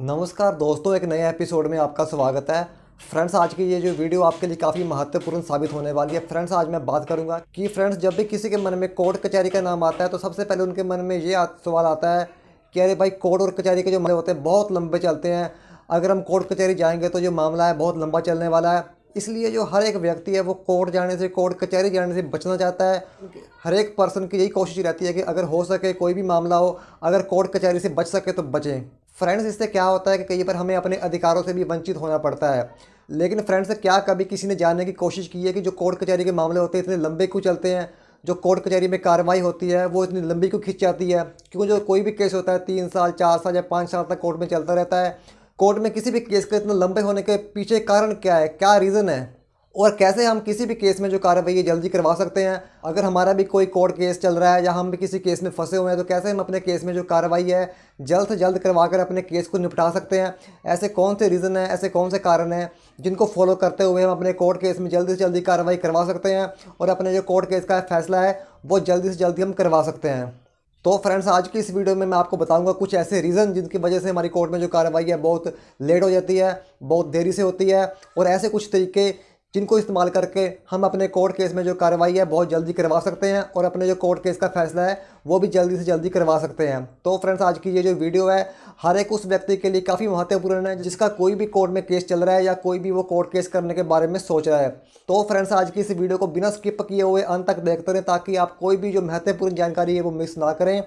नमस्कार दोस्तों एक नए एपिसोड में आपका स्वागत है फ्रेंड्स आज की ये जो वीडियो आपके लिए काफ़ी महत्वपूर्ण साबित होने वाली है फ्रेंड्स आज मैं बात करूंगा कि फ्रेंड्स जब भी किसी के मन में कोर्ट कचहरी का नाम आता है तो सबसे पहले उनके मन में ये सवाल आता है कि अरे भाई कोर्ट और कचहरी के जो मामले होते हैं बहुत लंबे चलते हैं अगर हम कोर्ट कचहरी जाएंगे तो जो मामला है बहुत लंबा चलने वाला है इसलिए जो हर एक व्यक्ति है वो कोर्ट जाने से कोर्ट कचहरी जाने से बचना चाहता है हर एक पर्सन की यही कोशिश रहती है कि अगर हो सके कोई भी मामला हो अगर कोर्ट कचहरी से बच सके तो बचें फ्रेंड्स इससे क्या होता है कि कई बार हमें अपने अधिकारों से भी वंचित होना पड़ता है लेकिन फ्रेंड्स क्या कभी किसी ने जानने की कोशिश की है कि जो कोर्ट कचहरी के मामले होते हैं इतने लंबे क्यों चलते हैं जो कोर्ट कचहरी में कार्रवाई होती है वो इतनी लंबी क्यों खींच जाती है क्योंकि जो कोई भी केस होता है तीन साल चार साल या पाँच साल तक कोर्ट में चलता रहता है कोर्ट में किसी भी केस के इतने लंबे होने के पीछे कारण क्या है क्या रीज़न है और कैसे हम किसी भी केस में जो कार्रवाई है जल्दी करवा सकते हैं अगर हमारा भी कोई कोर्ट केस चल रहा है या हम भी किसी केस में फंसे हुए हैं तो कैसे हम अपने केस में जो कार्रवाई है जल्द से जल्द करवा कर अपने केस को निपटा सकते हैं ऐसे कौन से रीज़न हैं ऐसे कौन से कारण हैं जिनको फॉलो करते हुए हम अपने कोर्ट केस में जल्दी से जल्दी कार्रवाई करवा सकते हैं और अपने जो कोर्ट केस का फैसला है वो जल्दी से जल्दी हम करवा सकते हैं तो फ्रेंड्स आज की इस वीडियो में मैं आपको बताऊंगा कुछ ऐसे रीज़न जिनकी वजह से हमारी कोर्ट में जो कार्रवाई है बहुत लेट हो जाती है बहुत देरी से होती है और ऐसे कुछ तरीके जिनको इस्तेमाल करके हम अपने कोर्ट केस में जो कार्रवाई है बहुत जल्दी करवा सकते हैं और अपने जो कोर्ट केस का फैसला है वो भी जल्दी से जल्दी करवा सकते हैं तो फ्रेंड्स आज की ये जो वीडियो है हर एक उस व्यक्ति के लिए काफ़ी महत्वपूर्ण है जिसका कोई भी कोर्ट में केस चल रहा है या कोई भी वो कोर्ट केस करने के बारे में सोच रहा है तो फ्रेंड्स आज की इस वीडियो को बिना स्किप किए हुए अंत तक देखते रहें ताकि आप कोई भी जो महत्वपूर्ण जानकारी है वो मिस ना करें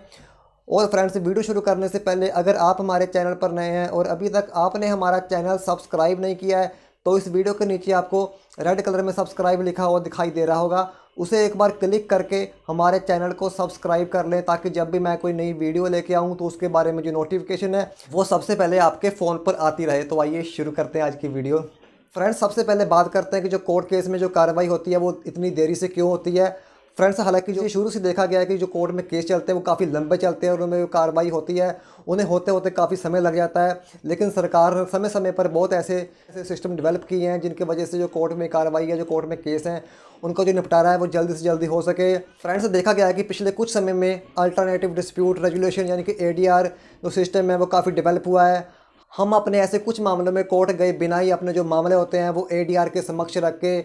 और फ्रेंड्स वीडियो शुरू करने से पहले अगर आप हमारे चैनल पर नए हैं और अभी तक आपने हमारा चैनल सब्सक्राइब नहीं किया है तो इस वीडियो के नीचे आपको रेड कलर में सब्सक्राइब लिखा हुआ दिखाई दे रहा होगा उसे एक बार क्लिक करके हमारे चैनल को सब्सक्राइब कर लें ताकि जब भी मैं कोई नई वीडियो लेके आऊँ तो उसके बारे में जो नोटिफिकेशन है वो सबसे पहले आपके फ़ोन पर आती रहे तो आइए शुरू करते हैं आज की वीडियो फ्रेंड्स सबसे पहले बात करते हैं कि जो कोर्ट केस में जो कार्रवाई होती है वो इतनी देरी से क्यों होती है फ्रेंड्स हालांकि जो शुरू से देखा गया है कि जो कोर्ट में केस चलते हैं वो काफ़ी लंबे चलते हैं और उनमें कार्रवाई होती है उन्हें होते होते काफ़ी समय लग जाता है लेकिन सरकार समय समय पर बहुत ऐसे ऐसे सिस्टम डेवलप किए हैं जिनकी वजह से जो कोर्ट में कार्रवाई है जो कोर्ट में केस हैं उनका जो निपटारा है वो जल्दी से जल्दी हो सके फ्रेंड्स देखा गया है कि पिछले कुछ समय में अल्टरनेटिव डिस्प्यूट रेजुलेशन यानी कि आर जो सिस्टम है वो काफ़ी डेवलप हुआ है हम अपने ऐसे कुछ मामलों में कोर्ट गए बिना ही अपने जो मामले होते हैं वो आर के समक्ष रख के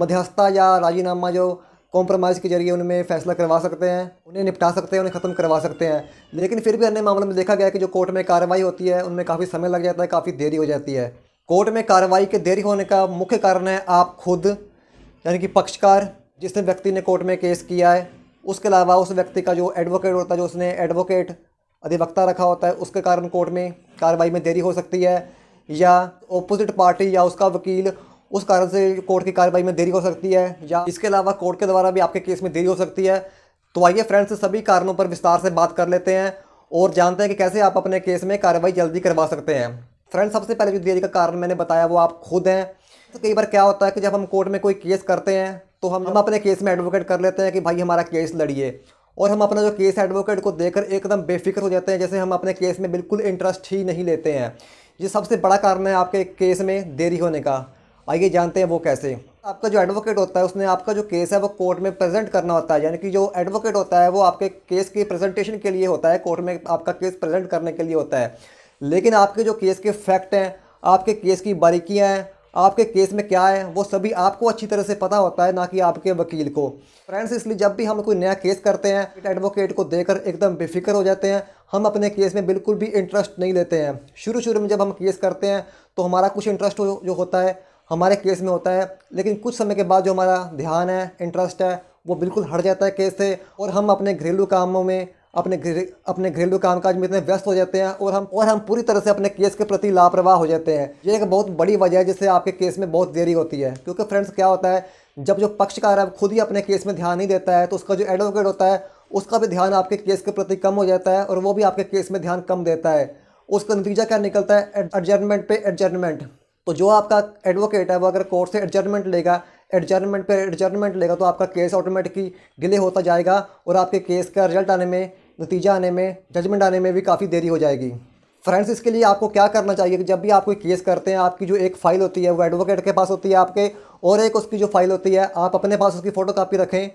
मध्यस्थता या राजीनामा जो कॉम्प्रोमाइज़ के जरिए उनमें फैसला करवा सकते हैं उन्हें निपटा सकते हैं उन्हें ख़त्म करवा सकते हैं लेकिन फिर भी अन्य मामलों में देखा गया कि जो कोर्ट में कार्रवाई होती है उनमें काफ़ी समय लग जाता है काफ़ी देरी हो जाती है कोर्ट में कार्रवाई के देरी होने का मुख्य कारण है आप खुद यानी कि पक्षकार जिसने व्यक्ति ने कोर्ट में केस किया है उसके अलावा उस व्यक्ति का जो एडवोकेट होता है जो उसने एडवोकेट अधिवक्ता रखा होता है उसके कारण कोर्ट में कार्रवाई में देरी हो सकती है या ओपोजिट पार्टी या उसका वकील उस कारण से कोर्ट की कार्रवाई में देरी हो सकती है या इसके अलावा कोर्ट के द्वारा भी आपके केस में देरी हो सकती है तो आइए फ्रेंड्स सभी कारणों पर विस्तार से बात कर लेते हैं और जानते हैं कि कैसे आप अपने केस में कार्रवाई जल्दी करवा सकते हैं फ्रेंड्स सबसे पहले जो देरी का कारण मैंने बताया वो आप खुद हैं तो कई बार क्या होता है कि जब हम कोर्ट में कोई केस करते हैं तो हम हम अपने केस में एडवोकेट कर लेते हैं कि भाई हमारा केस लड़िए और हम अपना जो केस एडवोकेट को देकर एकदम बेफिक्र हो जाते हैं जैसे हम अपने केस में बिल्कुल इंटरेस्ट ही नहीं लेते हैं ये सबसे बड़ा कारण है आपके केस में देरी होने का आइए जानते हैं वो कैसे आपका जो एडवोकेट होता है उसने आपका जो केस है वो कोर्ट में प्रेजेंट करना होता है यानी कि जो एडवोकेट होता है वो आपके केस की प्रेजेंटेशन के लिए होता है कोर्ट में आपका केस प्रेजेंट करने के लिए होता है लेकिन आपके जो केस के फैक्ट हैं आपके केस की बारीकियाँ हैं आपके केस में क्या है वो सभी आपको अच्छी तरह से पता होता है ना कि आपके वकील को फ्रेंड्स इसलिए जब भी हम कोई नया केस करते हैं एडवोकेट को देकर एकदम बेफिक्र हो जाते हैं हम अपने केस में बिल्कुल भी इंटरेस्ट नहीं लेते हैं शुरू शुरू में जब हम केस करते हैं तो हमारा कुछ इंटरेस्ट जो होता है हमारे केस में होता है लेकिन कुछ समय के बाद जो हमारा ध्यान है इंटरेस्ट है वो बिल्कुल हट जाता है केस से और हम अपने घरेलू कामों में अपने अपने घरेलू कामकाज में इतने व्यस्त हो जाते हैं और हम और हम पूरी तरह से अपने केस के प्रति लापरवाह हो जाते हैं ये एक बहुत बड़ी वजह है जिससे आपके केस में बहुत देरी होती है क्योंकि फ्रेंड्स क्या होता है जब जो पक्षकार है खुद ही अपने केस में ध्यान नहीं देता है तो उसका जो एडवोकेट होता है उसका भी ध्यान आपके केस के प्रति कम हो जाता है और वो भी आपके केस में ध्यान कम देता है उसका नतीजा क्या निकलता है एडजर्नमेंट पे एडजर्नमेंट तो जो आपका एडवोकेट है वो अगर कोर्ट से एडजर्नमेंट लेगा एडजर्नमेंट पर एडजर्नमेंट लेगा तो आपका केस ऑटोमेटिकली डिले होता जाएगा और आपके केस का रिजल्ट आने में नतीजा आने में जजमेंट आने में भी काफ़ी देरी हो जाएगी फ्रेंड्स इसके लिए आपको क्या करना चाहिए कि जब भी आप कोई केस करते हैं आपकी जो एक फ़ाइल होती है वो एडवोकेट के पास होती है आपके और एक उसकी जो फ़ाइल होती है आप अपने पास उसकी फ़ोटो कापी रखें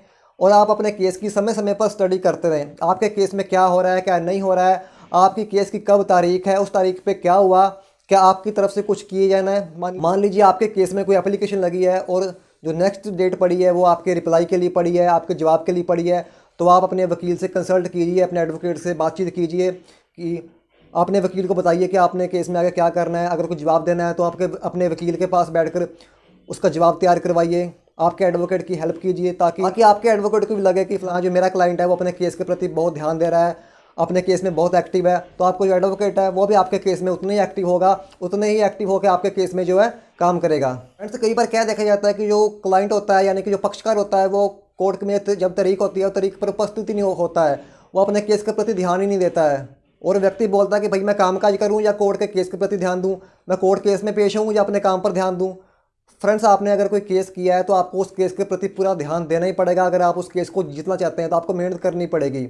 और आप अपने केस की समय समय पर स्टडी करते रहें आपके केस में क्या हो रहा है क्या नहीं हो रहा है आपकी केस की कब तारीख है उस तारीख पर क्या हुआ क्या आपकी तरफ से कुछ किए जाना है मान लीजिए आपके केस में कोई एप्लीकेशन लगी है और जो नेक्स्ट डेट पड़ी है वो आपके रिप्लाई के लिए पड़ी है आपके जवाब के लिए पड़ी है तो आप अपने वकील से कंसल्ट कीजिए अपने एडवोकेट से बातचीत कीजिए कि अपने वकील को बताइए कि आपने केस में आगे क्या करना है अगर कुछ जवाब देना है तो आपके अपने वकील के पास बैठकर उसका जवाब तैयार करवाइए आपके एडवोकेट की हेल्प कीजिए ताकि ताकि आपके एडवोकेट को भी लगे कि हाँ जो मेरा क्लाइंट है वो अपने केस के प्रति बहुत ध्यान दे रहा है अपने केस में बहुत एक्टिव है तो आपको जो एडवोकेट है वो भी आपके केस में उतने ही एक्टिव होगा उतने ही एक्टिव होकर आपके केस में जो है काम करेगा फ्रेंड्स कई बार क्या देखा जाता है कि जो क्लाइंट होता है यानी कि जो पक्षकार होता है वो कोर्ट में जब तरीक होती है तरीक पर उपस्थिति नहीं होता है वो अपने केस के प्रति ध्यान ही नहीं देता है और व्यक्ति बोलता है कि भाई मैं कामकाज करूं या कोर्ट के केस के प्रति ध्यान दूं मैं कोर्ट केस में पेश हूं या अपने काम पर ध्यान दूं फ्रेंड्स आपने अगर कोई केस किया है तो आपको उस केस के प्रति पूरा ध्यान देना ही पड़ेगा अगर आप उस केस को जीतना चाहते हैं तो आपको मेहनत करनी पड़ेगी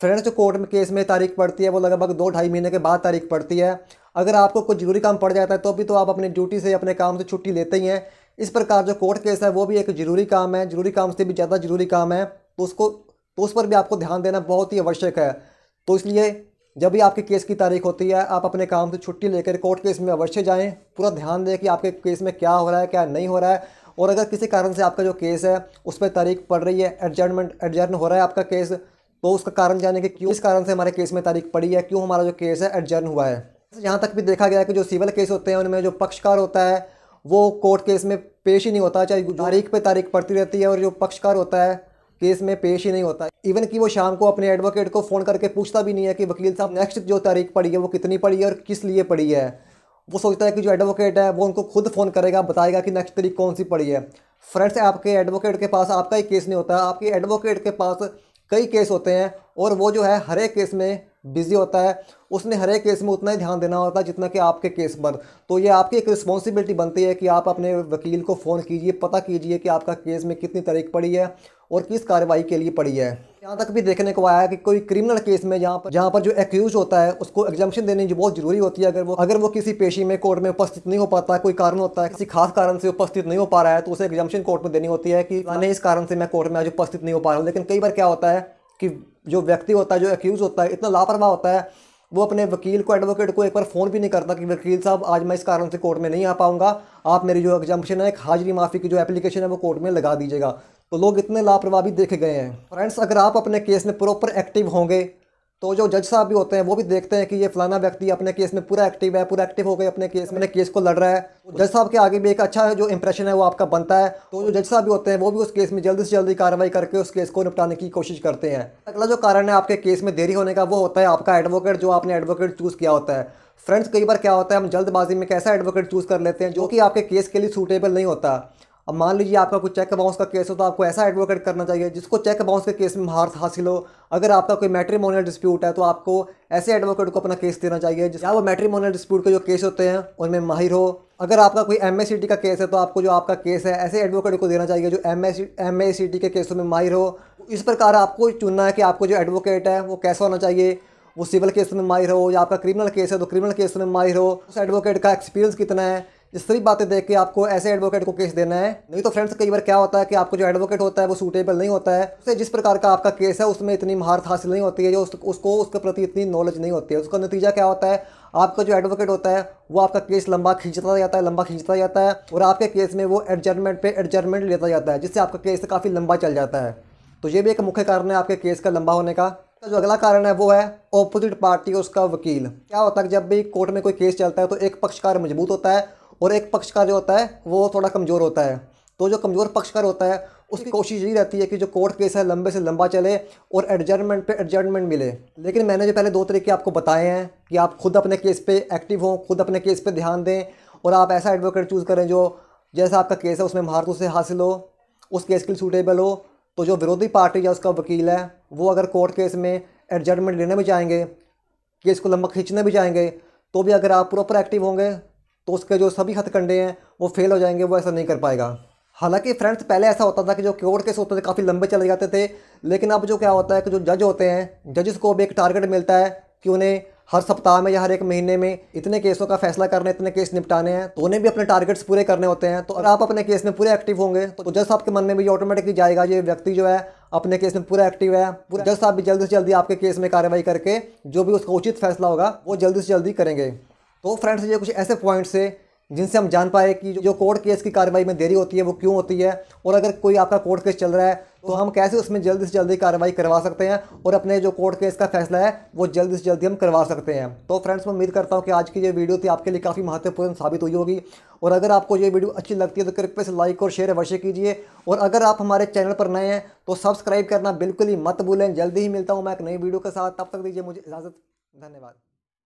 फ्रेंड्स जो कोर्ट में केस में तारीख पड़ती है वो लगभग दो ढाई महीने के बाद तारीख पड़ती है अगर आपको कुछ जरूरी काम पड़ जाता है तो भी तो आप अपनी ड्यूटी से अपने काम से छुट्टी लेते ही हैं इस प्रकार जो कोर्ट केस है वो भी एक जरूरी काम है जरूरी काम से भी ज़्यादा जरूरी काम है तो उसको तो उस पर भी आपको ध्यान देना बहुत ही आवश्यक है तो इसलिए जब भी आपके केस की तारीख होती है आप अपने काम से छुट्टी लेकर कोर्ट केस में अवश्य जाएँ पूरा ध्यान दें कि आपके केस में क्या हो रहा है क्या नहीं हो रहा है और अगर किसी कारण से आपका जो केस है उस पर तारीख पड़ रही है एडजर्नमेंट एडजर्न हो रहा है आपका केस तो उसका कारण जाने कि क्यों इस कारण से हमारे केस में तारीख पड़ी है क्यों हमारा जो केस है एडजर्न हुआ है यहाँ तक भी देखा गया है कि जो सिविल केस होते हैं उनमें जो पक्षकार होता है वो कोर्ट केस में पेश ही नहीं होता चाहे तारीख पे तारीख पड़ती रहती है और जो पक्षकार होता है केस में पेश ही नहीं होता इवन कि वो शाम को अपने एडवोकेट को फ़ोन करके पूछता भी नहीं है कि वकील साहब नेक्स्ट जो तारीख पड़ी है वो कितनी पड़ी है और किस लिए पड़ी है वो सोचता है कि जो एडवोकेट है वो उनको खुद फ़ोन करेगा बताएगा कि नेक्स्ट तारीख कौन सी पड़ी है फ्रेंड्स आपके एडवोकेट के पास आपका ही केस नहीं होता आपके एडवोकेट के पास कई केस होते हैं और वो जो है हर एक केस में बिजी होता है उसने हर एक केस में उतना ही ध्यान देना होता है जितना कि आपके केस पर तो ये आपकी एक रिस्पॉन्सिबिलिटी बनती है कि आप अपने वकील को फ़ोन कीजिए पता कीजिए कि आपका केस में कितनी तारीख पड़ी है और किस कार्रवाई के लिए पड़ी है यहाँ तक भी देखने को आया है कि कोई क्रिमिनल केस में जहाँ पर जहाँ पर जो एक्यूज होता है उसको एग्जामेशन देने की बहुत जरूरी होती है अगर वो अगर वो किसी पेशी में कोर्ट में उपस्थित नहीं हो पाता कोई कारण होता है किसी खास कारण से उपस्थित नहीं हो पा रहा है तो उसे एग्जामेशन कोर्ट में देनी होती है कि मैंने इस कारण से मैं कोर्ट में आज उपस्थित नहीं हो पा रहा हूँ लेकिन कई बार क्या होता है कि जो व्यक्ति होता है जो एक्यूज़ होता है इतना लापरवाह होता है वो अपने वकील को एडवोकेट को एक बार फ़ोन भी नहीं करता कि वकील साहब आज मैं इस कारण से कोर्ट में नहीं आ पाऊंगा आप मेरी जो एग्जामेशन है एक हाजिरी माफ़ी की जो एप्लीकेशन है वो कोर्ट में लगा दीजिएगा तो लोग इतने लापरवाह भी देखे गए हैं फ्रेंड्स अगर आप अपने केस में प्रॉपर एक्टिव होंगे तो जो जज साहब भी होते हैं वो भी देखते हैं कि ये फलाना व्यक्ति अपने केस में पूरा एक्टिव है पूरा एक्टिव हो गए अपने केस में केस को लड़ रहा है तो जज साहब के आगे भी एक अच्छा जो इंप्रेशन है वो आपका बनता है तो जो जज साहब भी होते हैं वो भी उस केस में जल्दी से जल्दी कार्रवाई करके उस केस को निपटाने की कोशिश करते हैं अगला जो कारण है आपके केस में देरी होने का वो होता है आपका एडवोकेट जो आपने एडवोकेट चूज़ किया होता है फ्रेंड्स कई बार क्या होता है हम जल्दबाजी में कैसा एडवोकेट चूज़ कर लेते हैं जो कि आपके केस के लिए सूटेबल नहीं होता अब मान लीजिए आपका कोई चेक बाउंस का केस हो तो आपको ऐसा एडवोकेट करना चाहिए जिसको चेक बाउंस के केस में महारत हासिल हो अगर आपका कोई मैट्रीमोनियल डिस्प्यूट है तो आपको ऐसे एडवोकेट को अपना केस देना चाहिए या वो मैट्रीमोनियल डिस्प्यूट के जो केस होते हैं उनमें माहिर हो अगर आपका कोई एम का केस है तो आपको जो आपका केस है ऐसे एडवोकेट को देना चाहिए जो एम एम के केसों में माहिर हो इस प्रकार आपको चुनना है कि आपको जो एडवोकेट है वो कैसा होना चाहिए वो सिविल केस में माहिर हो या आपका क्रिमिनल केस है तो क्रिमिनल केस में माहिर हो उस एडवोकेट का एक्सपीरियंस कितना है इस सभी बातें देख के आपको ऐसे एडवोकेट को केस देना है नहीं तो फ्रेंड्स कई बार क्या होता है कि आपको जो एडवोकेट होता है वो सूटेबल नहीं होता है उसे जिस प्रकार का आपका केस है उसमें इतनी महारत हासिल नहीं होती है जो उसको उसके प्रति इतनी नॉलेज नहीं होती है उसका नतीजा क्या होता है आपका जो एडवोकेट होता है वो आपका केस लंबा खींचता जाता है लंबा खींचता जाता है और आपके केस में वो एडजमेंट पे एडजमेंट लेता जाता है जिससे आपका केस काफ़ी लंबा चल जाता है तो ये भी एक मुख्य कारण है आपके केस का लंबा होने का जो अगला कारण है वो है ऑपोजिट पार्टी उसका वकील क्या होता है जब भी कोर्ट में कोई केस चलता है तो एक पक्षकार मजबूत होता है और एक पक्षकार जो होता है वो थोड़ा कमज़ोर होता है तो जो कमज़ोर पक्षकार होता है उसकी कोशिश यही रहती है कि जो कोर्ट केस है लंबे से लंबा चले और एडजमेंट पे एडजमेंट मिले लेकिन मैंने जो पहले दो तरीके आपको बताए हैं कि आप खुद अपने केस पे एक्टिव हों खुद अपने केस पे ध्यान दें और आप ऐसा एडवोकेट चूज़ करें जो जैसा आपका केस है उसमें महारत उसे हासिल हो उस केस के लिए सूटेबल हो तो जो विरोधी पार्टी या उसका वकील है वो अगर कोर्ट केस में एडजर्नमेंट लेने भी जाएँगे केस को लंबा खींचने भी जाएंगे तो भी अगर आप प्रॉपर एक्टिव होंगे तो उसके जो सभी हथकंडे हैं वो फेल हो जाएंगे वो ऐसा नहीं कर पाएगा हालांकि फ्रेंड्स पहले ऐसा होता था कि जो क्योर केस होते थे काफ़ी लंबे चले जाते थे लेकिन अब जो क्या होता है कि जो जज होते हैं जजेस को भी एक टारगेट मिलता है कि उन्हें हर सप्ताह में या हर एक महीने में इतने केसों का फैसला करने इतने केस निपटाने हैं तो उन्हें भी अपने टारगेट्स पूरे करने होते हैं तो अगर आप अपने केस में पूरे एक्टिव होंगे तो जज साहब के मन में भी ऑटोमेटिकली जाएगा ये व्यक्ति जो है अपने केस में पूरा एक्टिव है पूरा जज साहब भी जल्दी से जल्दी आपके केस में कार्रवाई करके जो भी उसका उचित फैसला होगा वो जल्दी से जल्दी करेंगे तो फ्रेंड्स ये कुछ ऐसे पॉइंट्स है जिनसे हम जान पाए कि जो कोर्ट केस की कार्रवाई में देरी होती है वो क्यों होती है और अगर कोई आपका कोर्ट केस चल रहा है तो हम कैसे उसमें जल्दी से जल्दी कार्रवाई करवा सकते हैं और अपने जो कोर्ट केस का फैसला है वो जल्दी से जल्दी हम करवा सकते हैं तो फ्रेंड्स मैं उम्मीद करता हूँ कि आज की ये वीडियो थी आपके लिए काफ़ी महत्वपूर्ण साबित हुई होगी और अगर आपको ये वीडियो अच्छी लगती है तो कृपया से लाइक और शेयर अवश्य कीजिए और अगर आप हमारे चैनल पर नए हैं तो सब्सक्राइब करना बिल्कुल ही मत भूलें जल्दी ही मिलता हूँ मैं एक नई वीडियो के साथ तब तक दीजिए मुझे इजाज़त धन्यवाद